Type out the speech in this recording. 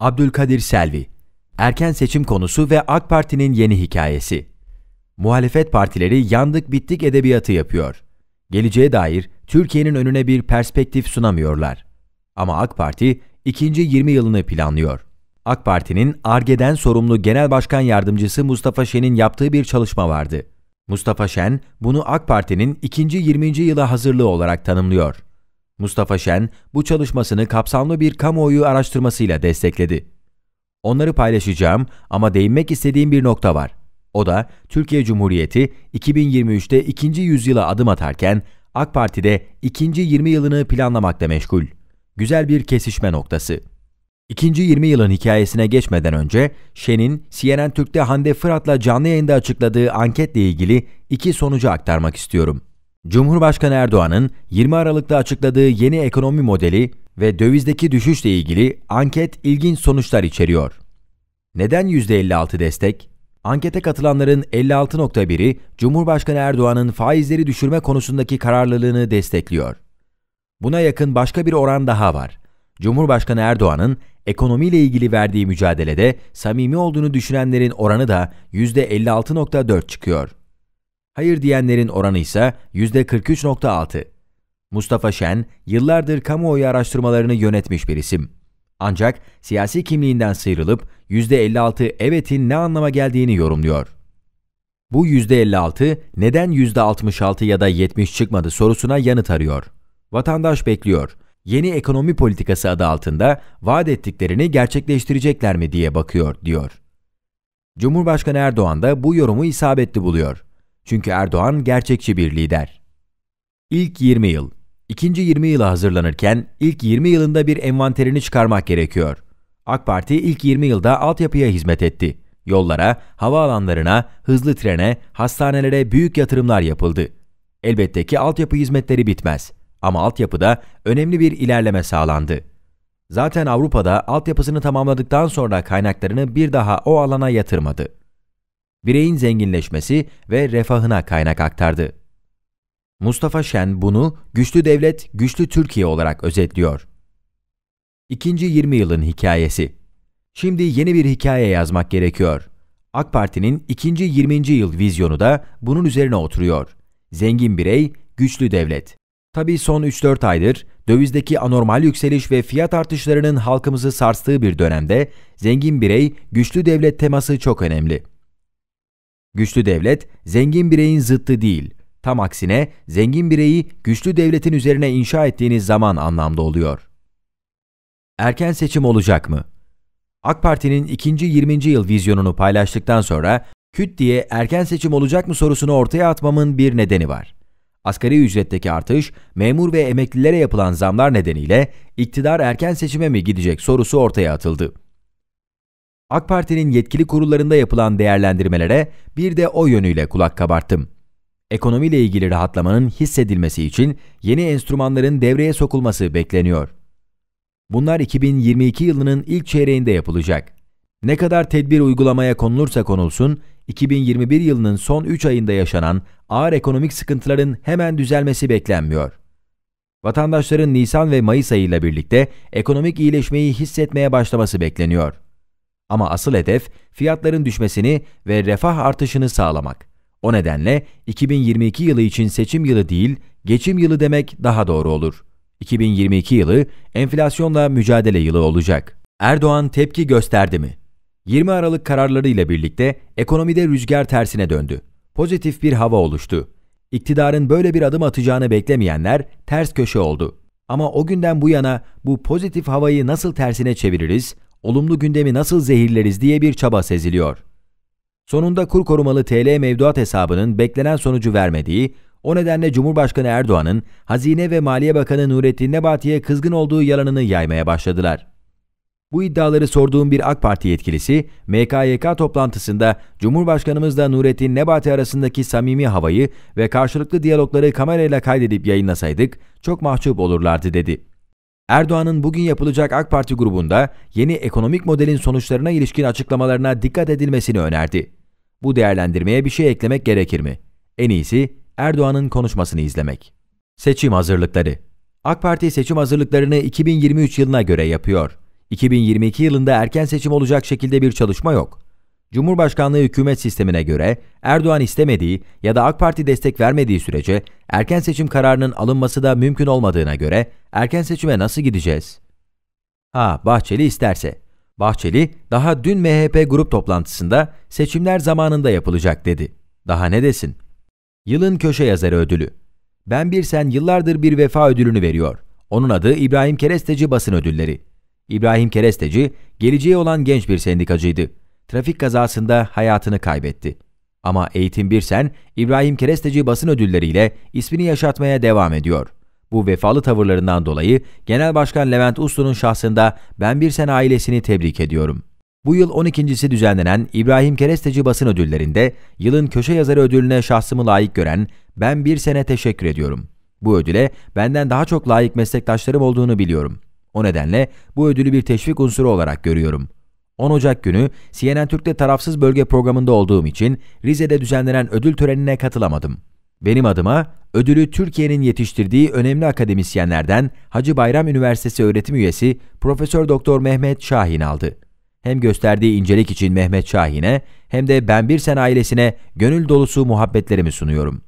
Abdülkadir Selvi Erken seçim konusu ve AK Parti'nin yeni hikayesi. Muhalefet partileri yandık bittik edebiyatı yapıyor. Geleceğe dair Türkiye'nin önüne bir perspektif sunamıyorlar. Ama AK Parti ikinci 20 yılını planlıyor. AK Parti'nin ARGE'den sorumlu Genel Başkan Yardımcısı Mustafa Şen'in yaptığı bir çalışma vardı. Mustafa Şen bunu AK Parti'nin ikinci 20. yıla hazırlığı olarak tanımlıyor. Mustafa Şen bu çalışmasını kapsamlı bir kamuoyu araştırmasıyla destekledi. Onları paylaşacağım ama değinmek istediğim bir nokta var. O da Türkiye Cumhuriyeti 2023'te ikinci yüzyıla adım atarken AK Parti'de ikinci 20 yılını planlamakla meşgul. Güzel bir kesişme noktası. İkinci 20 yılın hikayesine geçmeden önce Şen'in CNN Türk'te Hande Fırat'la canlı yayında açıkladığı anketle ilgili iki sonucu aktarmak istiyorum. Cumhurbaşkanı Erdoğan'ın 20 Aralık'ta açıkladığı yeni ekonomi modeli ve dövizdeki düşüşle ilgili anket ilginç sonuçlar içeriyor. Neden %56 destek? Ankete katılanların 56.1'i Cumhurbaşkanı Erdoğan'ın faizleri düşürme konusundaki kararlılığını destekliyor. Buna yakın başka bir oran daha var. Cumhurbaşkanı Erdoğan'ın ekonomiyle ilgili verdiği mücadelede samimi olduğunu düşünenlerin oranı da %56.4 çıkıyor hayır diyenlerin oranı ise %43.6. Mustafa Şen, yıllardır kamuoyu araştırmalarını yönetmiş bir isim. Ancak siyasi kimliğinden sıyrılıp %56 evetin ne anlama geldiğini yorumluyor. Bu %56 neden %66 ya da 70 çıkmadı sorusuna yanıt arıyor. Vatandaş bekliyor. Yeni ekonomi politikası adı altında vaat ettiklerini gerçekleştirecekler mi diye bakıyor, diyor. Cumhurbaşkanı Erdoğan da bu yorumu isabetli buluyor. Çünkü Erdoğan gerçekçi bir lider. İlk 20 yıl. İkinci 20 yıla hazırlanırken ilk 20 yılında bir envanterini çıkarmak gerekiyor. AK Parti ilk 20 yılda altyapıya hizmet etti. Yollara, havaalanlarına, hızlı trene, hastanelere büyük yatırımlar yapıldı. Elbette ki altyapı hizmetleri bitmez ama altyapıda önemli bir ilerleme sağlandı. Zaten Avrupa'da altyapısını tamamladıktan sonra kaynaklarını bir daha o alana yatırmadı bireyin zenginleşmesi ve refahına kaynak aktardı. Mustafa Şen bunu güçlü devlet, güçlü Türkiye olarak özetliyor. İkinci 20 yılın hikayesi. Şimdi yeni bir hikaye yazmak gerekiyor. AK Parti'nin ikinci 20. yıl vizyonu da bunun üzerine oturuyor. Zengin birey, güçlü devlet. Tabii son 3-4 aydır dövizdeki anormal yükseliş ve fiyat artışlarının halkımızı sarstığı bir dönemde zengin birey, güçlü devlet teması çok önemli. Güçlü devlet, zengin bireyin zıttı değil. Tam aksine zengin bireyi güçlü devletin üzerine inşa ettiğiniz zaman anlamda oluyor. Erken seçim olacak mı? AK Parti'nin ikinci 20. yıl vizyonunu paylaştıktan sonra küt diye erken seçim olacak mı sorusunu ortaya atmamın bir nedeni var. Asgari ücretteki artış, memur ve emeklilere yapılan zamlar nedeniyle iktidar erken seçime mi gidecek sorusu ortaya atıldı. AK Parti'nin yetkili kurullarında yapılan değerlendirmelere bir de o yönüyle kulak kabarttım. Ekonomiyle ilgili rahatlamanın hissedilmesi için yeni enstrümanların devreye sokulması bekleniyor. Bunlar 2022 yılının ilk çeyreğinde yapılacak. Ne kadar tedbir uygulamaya konulursa konulsun, 2021 yılının son 3 ayında yaşanan ağır ekonomik sıkıntıların hemen düzelmesi beklenmiyor. Vatandaşların Nisan ve Mayıs ayıyla birlikte ekonomik iyileşmeyi hissetmeye başlaması bekleniyor. Ama asıl hedef fiyatların düşmesini ve refah artışını sağlamak. O nedenle 2022 yılı için seçim yılı değil, geçim yılı demek daha doğru olur. 2022 yılı enflasyonla mücadele yılı olacak. Erdoğan tepki gösterdi mi? 20 Aralık kararları ile birlikte ekonomide rüzgar tersine döndü. Pozitif bir hava oluştu. İktidarın böyle bir adım atacağını beklemeyenler ters köşe oldu. Ama o günden bu yana bu pozitif havayı nasıl tersine çeviririz, olumlu gündemi nasıl zehirleriz diye bir çaba seziliyor. Sonunda kur korumalı TL mevduat hesabının beklenen sonucu vermediği, o nedenle Cumhurbaşkanı Erdoğan'ın Hazine ve Maliye Bakanı Nurettin Nebati'ye kızgın olduğu yalanını yaymaya başladılar. Bu iddiaları sorduğum bir AK Parti yetkilisi, MKYK toplantısında Cumhurbaşkanımızla Nurettin Nebati arasındaki samimi havayı ve karşılıklı diyalogları kamerayla kaydedip yayınlasaydık çok mahcup olurlardı dedi. Erdoğan'ın bugün yapılacak AK Parti grubunda yeni ekonomik modelin sonuçlarına ilişkin açıklamalarına dikkat edilmesini önerdi. Bu değerlendirmeye bir şey eklemek gerekir mi? En iyisi Erdoğan'ın konuşmasını izlemek. Seçim hazırlıkları AK Parti seçim hazırlıklarını 2023 yılına göre yapıyor. 2022 yılında erken seçim olacak şekilde bir çalışma yok. Cumhurbaşkanlığı hükümet sistemine göre Erdoğan istemediği ya da AK Parti destek vermediği sürece erken seçim kararının alınması da mümkün olmadığına göre erken seçime nasıl gideceğiz? Ha Bahçeli isterse. Bahçeli daha dün MHP grup toplantısında seçimler zamanında yapılacak dedi. Daha ne desin? Yılın köşe yazarı ödülü. Ben Birsen yıllardır bir vefa ödülünü veriyor. Onun adı İbrahim Keresteci basın ödülleri. İbrahim Keresteci geleceği olan genç bir sendikacıydı trafik kazasında hayatını kaybetti. Ama Eğitim Birsen, İbrahim Keresteci basın ödülleriyle ismini yaşatmaya devam ediyor. Bu vefalı tavırlarından dolayı Genel Başkan Levent Uslu'nun şahsında ben Birsen ailesini tebrik ediyorum. Bu yıl 12.si düzenlenen İbrahim Keresteci basın ödüllerinde yılın köşe yazarı ödülüne şahsımı layık gören ben Birsen'e teşekkür ediyorum. Bu ödüle benden daha çok layık meslektaşlarım olduğunu biliyorum. O nedenle bu ödülü bir teşvik unsuru olarak görüyorum. 10 Ocak günü CNN Türk'te tarafsız bölge programında olduğum için Rize'de düzenlenen ödül törenine katılamadım. Benim adıma ödülü Türkiye'nin yetiştirdiği önemli akademisyenlerden Hacı Bayram Üniversitesi öğretim üyesi Profesör Doktor Mehmet Şahin aldı. Hem gösterdiği incelik için Mehmet Şahin'e hem de Ben Birsen ailesine gönül dolusu muhabbetlerimi sunuyorum.